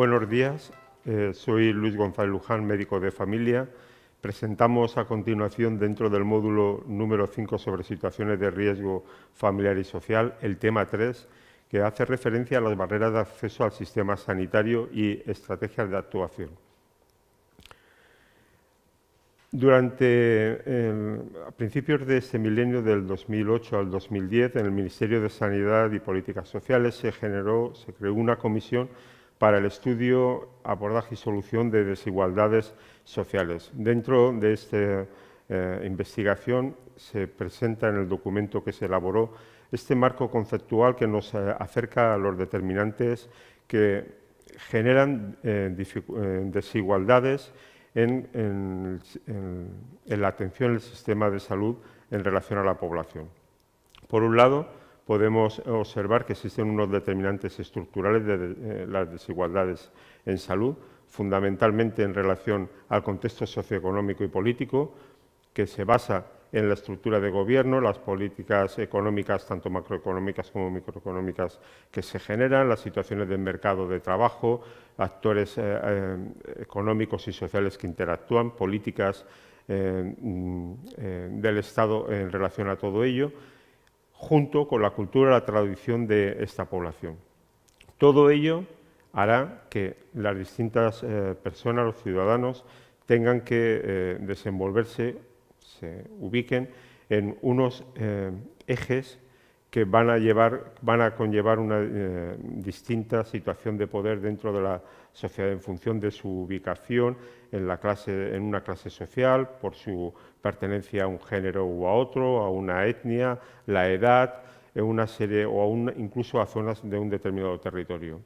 Buenos días, eh, soy Luis González Luján, médico de familia. Presentamos a continuación, dentro del módulo número 5 sobre situaciones de riesgo familiar y social, el tema 3, que hace referencia a las barreras de acceso al sistema sanitario y estrategias de actuación. Durante a principios de este milenio, del 2008 al 2010, en el Ministerio de Sanidad y Políticas Sociales se generó, se creó una comisión para el estudio, abordaje y solución de desigualdades sociales. Dentro de esta eh, investigación se presenta en el documento que se elaboró este marco conceptual que nos eh, acerca a los determinantes que generan eh, desigualdades en, en la atención del sistema de salud en relación a la población. Por un lado, podemos observar que existen unos determinantes estructurales de eh, las desigualdades en salud, fundamentalmente en relación al contexto socioeconómico y político, que se basa en la estructura de gobierno, las políticas económicas, tanto macroeconómicas como microeconómicas, que se generan, las situaciones del mercado de trabajo, actores eh, eh, económicos y sociales que interactúan, políticas mm, del Estado en relación a todo ello junto con la cultura y la tradición de esta población. Todo ello hará que las distintas eh, personas, los ciudadanos, tengan que eh, desenvolverse, se ubiquen en unos eh, ejes que van a, llevar, van a conllevar una eh, distinta situación de poder dentro de la sociedad en función de su ubicación en, la clase, en una clase social, por su pertenencia a un género u a otro, a una etnia, la edad, en eh, una serie o incluso a zonas de un determinado territorio.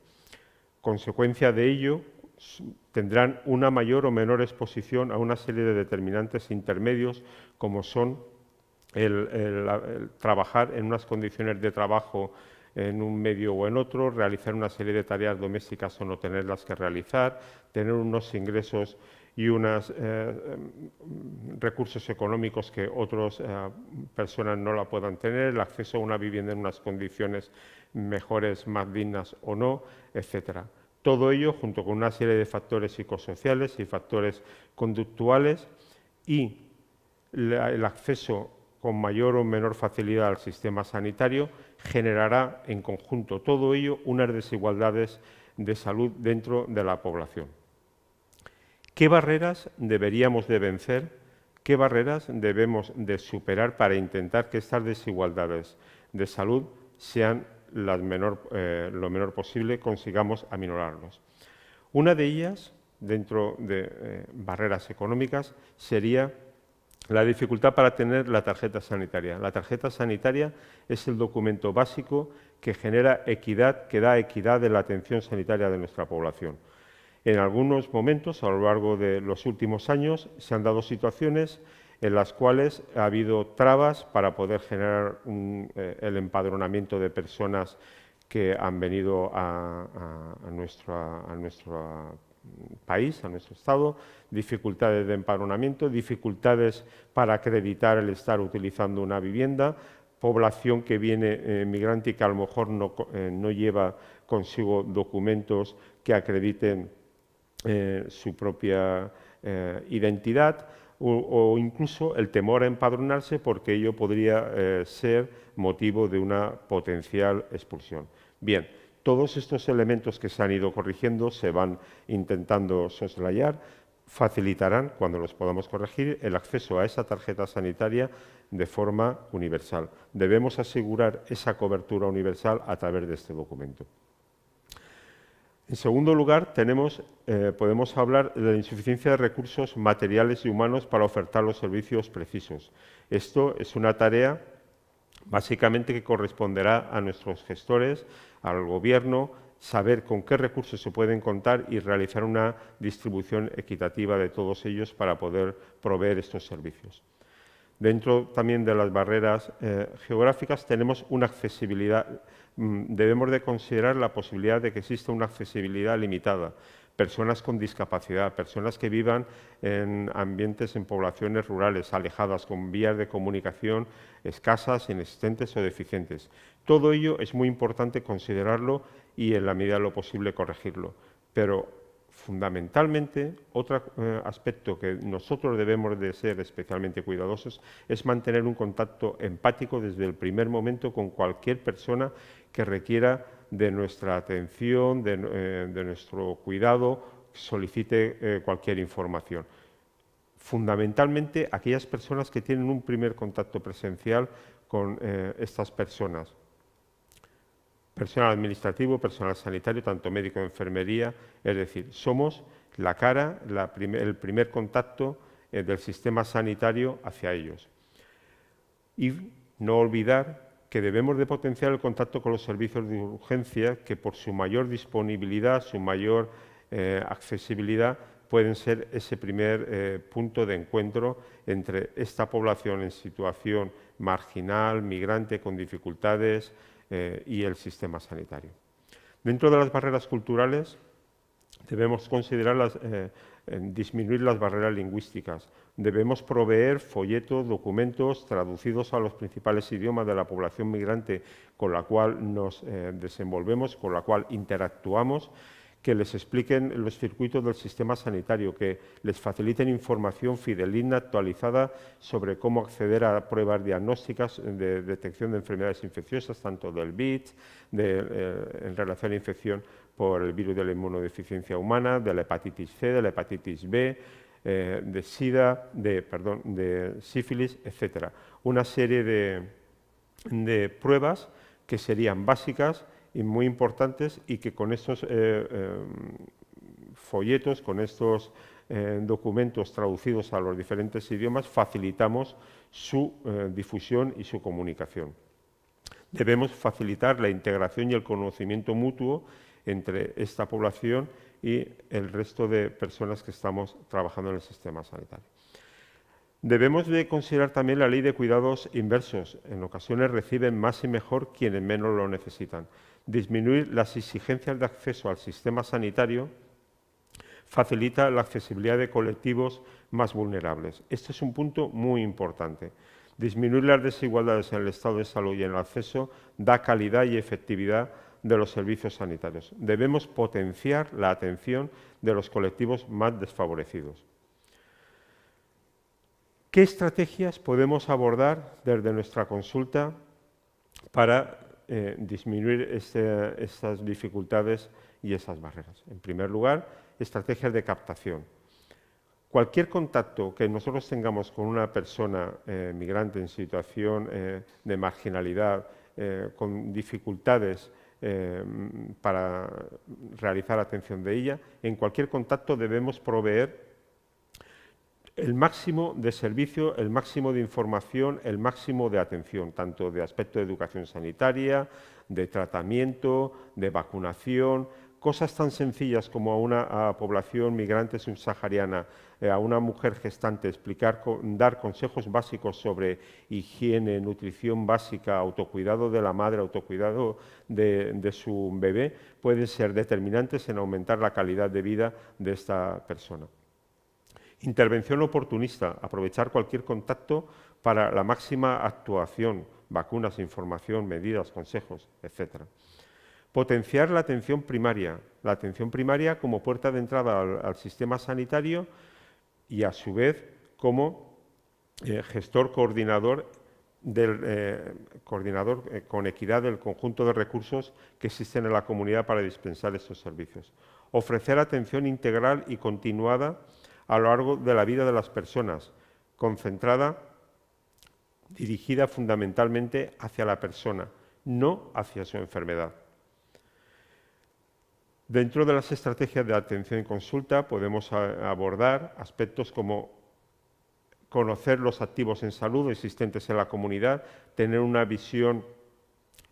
Consecuencia de ello, tendrán una mayor o menor exposición a una serie de determinantes intermedios como son el, trabajar en unas condiciones de trabajo en un medio o en otro, realizar una serie de tareas domésticas o no tenerlas que realizar, tener unos ingresos y unos eh, mm, recursos económicos que otras eh, personas no la puedan tener, el acceso a una vivienda en unas condiciones mejores, más dignas o no, etc. Todo ello junto con una serie de factores psicosociales y factores conductuales y el acceso con mayor o menor facilidad al sistema sanitario, generará en conjunto todo ello unas desigualdades de salud dentro de la población. ¿Qué barreras deberíamos de vencer? ¿Qué barreras debemos de superar para intentar que estas desigualdades de salud sean eh, lo menor posible, consigamos aminorarlas? Una de ellas, dentro de eh, barreras económicas, sería la dificultad para tener la tarjeta sanitaria. La tarjeta sanitaria es el documento básico que genera equidad, que da equidad de la atención sanitaria de nuestra población. En algunos momentos, a lo largo de los últimos años, se han dado situaciones en las cuales ha habido trabas para poder generar eh, el empadronamiento de personas que han venido a, nuestro a nuestra país, a nuestro Estado, dificultades de empadronamiento, dificultades para acreditar el estar utilizando una vivienda, población que viene eh, migrante y que a lo mejor no, eh, lleva consigo documentos que acrediten eh, su propia identidad o, o, incluso el temor a empadronarse porque ello podría ser motivo de una potencial expulsión. Bien, todos estos elementos que se han ido corrigiendo, se van intentando soslayar, facilitarán, cuando los podamos corregir, el acceso a esa tarjeta sanitaria de forma universal. Debemos asegurar esa cobertura universal a través de este documento. En segundo lugar, eh, podemos hablar de la insuficiencia de recursos materiales y humanos para ofertar los servicios precisos. Esto es una tarea básicamente que corresponderá a nuestros gestores, al Gobierno, saber con qué recursos se pueden contar y realizar una distribución equitativa de todos ellos para poder proveer estos servicios. Dentro también de las barreras eh, geográficas tenemos una accesibilidad, mm, debemos de considerar la posibilidad de que exista una accesibilidad limitada personas con discapacidad, personas que vivan en ambientes, en poblaciones rurales, alejadas, con vías de comunicación escasas, inexistentes o deficientes. Todo ello es muy importante considerarlo y en la medida de lo posible corregirlo. Pero fundamentalmente, otro eh, aspecto que nosotros debemos de ser especialmente cuidadosos es mantener un contacto empático desde el primer momento con cualquier persona que requiera de nuestra atención, de, eh, nuestro cuidado, solicite eh, cualquier información. Fundamentalmente aquellas personas que tienen un primer contacto presencial con eh, estas personas. Personal administrativo, personal sanitario, tanto médico como enfermería, es decir, somos la cara, el primer contacto del sistema sanitario hacia ellos. Y no olvidar que debemos de potenciar el contacto con los servicios de urgencia que por su mayor disponibilidad, su mayor eh, accesibilidad, pueden ser ese primer eh, punto de encuentro entre esta población en situación marginal, migrante, con dificultades eh, y el sistema sanitario. Dentro de las barreras culturales debemos considerar disminuir las barreras lingüísticas debemos proveer folletos, documentos traducidos a los principales idiomas de la población migrante con la cual nos eh, desenvolvemos, con la cual interactuamos, que les expliquen los circuitos del sistema sanitario, que les faciliten información fidedigna actualizada sobre cómo acceder a pruebas diagnósticas de detección de enfermedades infecciosas, tanto del BIT eh, en relación a infección por el virus de la inmunodeficiencia humana, de la hepatitis C, de la hepatitis B, eh, de SIDA, de, perdón, de sífilis, etcétera, Una serie de, pruebas que serían básicas y muy importantes y que con estos eh, em, folletos, con estos eh, documentos traducidos a los diferentes idiomas, facilitamos su difusión y su comunicación. Debemos facilitar la integración y el conocimiento mutuo entre esta población y el resto de personas que estamos trabajando en el sistema sanitario. Debemos de considerar también la ley de cuidados inversos. En ocasiones reciben más y mejor quienes menos lo necesitan. Disminuir las exigencias de acceso al sistema sanitario facilita la accesibilidad de colectivos más vulnerables. Este es un punto muy importante. Disminuir las desigualdades en el estado de salud y en el acceso da calidad y efectividad de los servicios sanitarios. Debemos potenciar la atención de los colectivos más desfavorecidos. ¿Qué estrategias podemos abordar desde nuestra consulta para eh, disminuir esas este, estas dificultades y esas barreras? En primer lugar, estrategias de captación. Cualquier contacto que nosotros tengamos con una persona eh, migrante en situación eh, de marginalidad, con dificultades Em, para realizar atención de ella. En cualquier contacto debemos proveer el máximo de servicio, el máximo de información, el máximo de atención, tanto de aspecto de educación sanitaria, de tratamiento, de vacunación, cosas tan sencillas como a una población migrante subsahariana eh, a una mujer gestante, explicar, dar consejos básicos sobre higiene, nutrición básica, autocuidado de la madre, autocuidado de, su bebé, pueden ser determinantes en aumentar la calidad de vida de esta persona. Intervención oportunista, aprovechar cualquier contacto para la máxima actuación, vacunas, información, medidas, consejos, etc. Potenciar la atención primaria, la atención primaria como puerta de entrada al sistema sanitario y a su vez como eh, gestor coordinador, del, eh, coordinador eh, con equidad del conjunto de recursos que existen en la comunidad para dispensar estos servicios. Ofrecer atención integral y continuada a lo largo de la vida de las personas, concentrada, dirigida fundamentalmente hacia la persona, no hacia su enfermedad. Dentro de las estrategias de atención y consulta podemos abordar aspectos como conocer los activos en salud existentes en la comunidad, tener una visión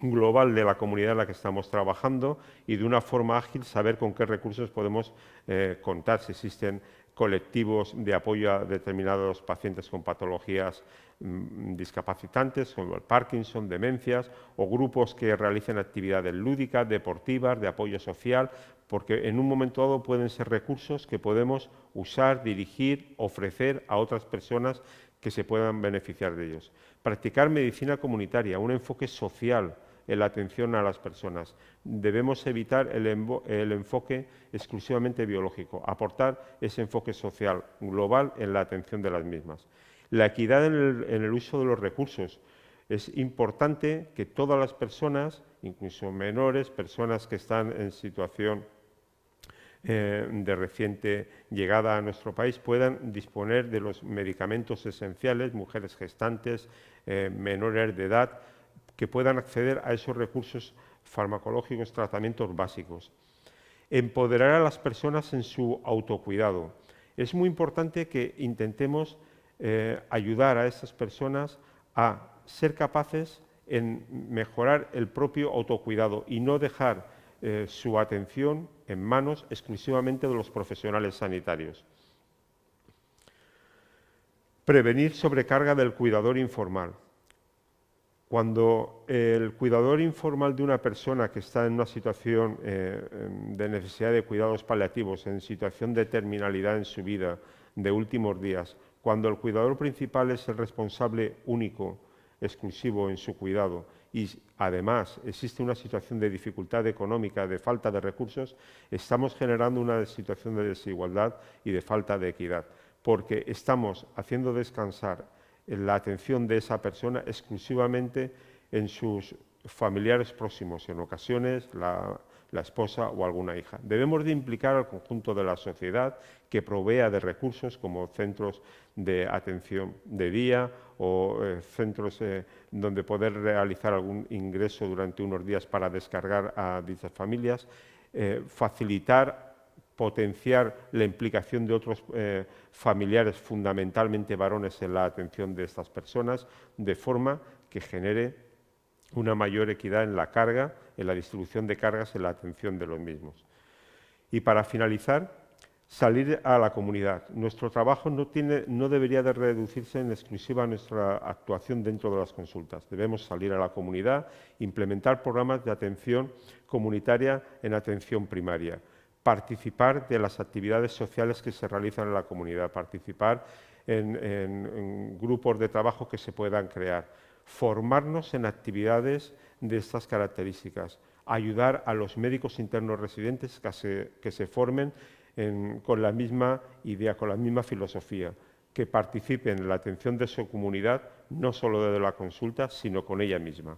global de la comunidad en la que estamos trabajando y de una forma ágil saber con qué recursos podemos eh, contar si existen colectivos de apoyo a determinados pacientes con patologías mm, discapacitantes, como el Parkinson, demencias, o grupos que realicen actividades lúdicas, deportivas, de apoyo social, porque en un momento dado pueden ser recursos que podemos usar, dirigir, ofrecer a otras personas que se puedan beneficiar de ellos. Practicar medicina comunitaria, un enfoque social, en la atención a las personas. Debemos evitar el, enfoque exclusivamente biológico, aportar ese enfoque social global en la atención de las mismas. La equidad en el, uso de los recursos. Es importante que todas las personas, incluso menores, personas que están en situación eh, de reciente llegada a nuestro país puedan disponer de los medicamentos esenciales, mujeres gestantes, eh, menores de edad, que puedan acceder a esos recursos farmacológicos, tratamientos básicos. Empoderar a las personas en su autocuidado. Es muy importante que intentemos eh, ayudar a esas personas a ser capaces en mejorar el propio autocuidado y no dejar eh, su atención en manos exclusivamente de los profesionales sanitarios. Prevenir sobrecarga del cuidador informal. Cuando el cuidador informal de una persona que está en una situación eh, de necesidad de cuidados paliativos, en situación de terminalidad en su vida, de últimos días, cuando el cuidador principal es el responsable único, exclusivo en su cuidado, y además existe una situación de dificultad económica, de falta de recursos, estamos generando una situación de desigualdad y de falta de equidad, porque estamos haciendo descansar eh, la atención de esa persona exclusivamente en sus familiares próximos, en ocasiones la, esposa o alguna hija. Debemos de implicar al conjunto de la sociedad que provea de recursos como centros de atención de día o eh, centros eh, donde poder realizar algún ingreso durante unos días para descargar a dichas familias, facilitar potenciar la implicación de otros eh, familiares, fundamentalmente varones, en la atención de estas personas, de forma que genere una mayor equidad en la carga, en la distribución de cargas, en la atención de los mismos. Y para finalizar, salir a la comunidad. Nuestro trabajo no, no debería de reducirse en exclusiva a nuestra actuación dentro de las consultas. Debemos salir a la comunidad, implementar programas de atención comunitaria en atención primaria participar de las actividades sociales que se realizan en la comunidad, participar en, grupos de trabajo que se puedan crear, formarnos en actividades de estas características, ayudar a los médicos internos residentes que se, formen con la misma idea, con la misma filosofía, que participen en la atención de su comunidad, no solo desde la consulta, sino con ella misma.